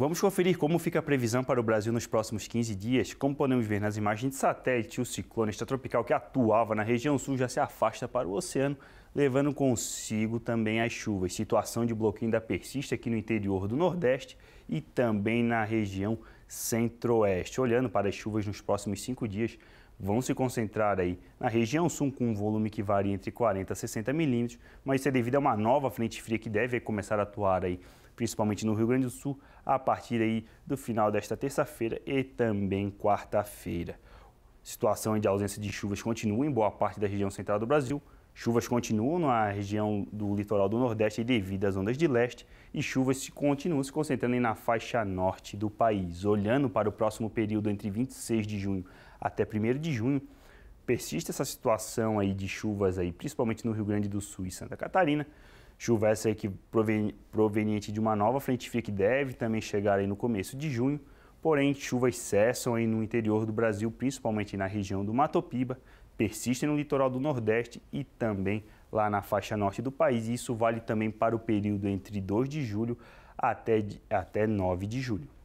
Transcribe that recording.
Vamos conferir como fica a previsão para o Brasil nos próximos 15 dias. Como podemos ver nas imagens de satélite, o ciclone extratropical que atuava na região sul já se afasta para o oceano levando consigo também as chuvas. Situação de bloqueio ainda persiste aqui no interior do Nordeste e também na região Centro-Oeste. Olhando para as chuvas nos próximos cinco dias, vão se concentrar aí na região sul com um volume que varia entre 40 a 60 milímetros, mas isso é devido a uma nova frente fria que deve começar a atuar aí, principalmente no Rio Grande do Sul, a partir aí do final desta terça-feira e também quarta-feira. Situação de ausência de chuvas continua em boa parte da região central do Brasil, Chuvas continuam na região do litoral do Nordeste devido às ondas de leste e chuvas continuam se concentrando na faixa norte do país. Olhando para o próximo período entre 26 de junho até 1 de junho, persiste essa situação aí de chuvas aí, principalmente no Rio Grande do Sul e Santa Catarina. Chuva essa aí que proveniente de uma nova frente fria que deve também chegar aí no começo de junho. Porém, chuvas cessam aí no interior do Brasil, principalmente na região do Mato Piba, persistem no litoral do Nordeste e também lá na faixa norte do país. Isso vale também para o período entre 2 de julho até, até 9 de julho.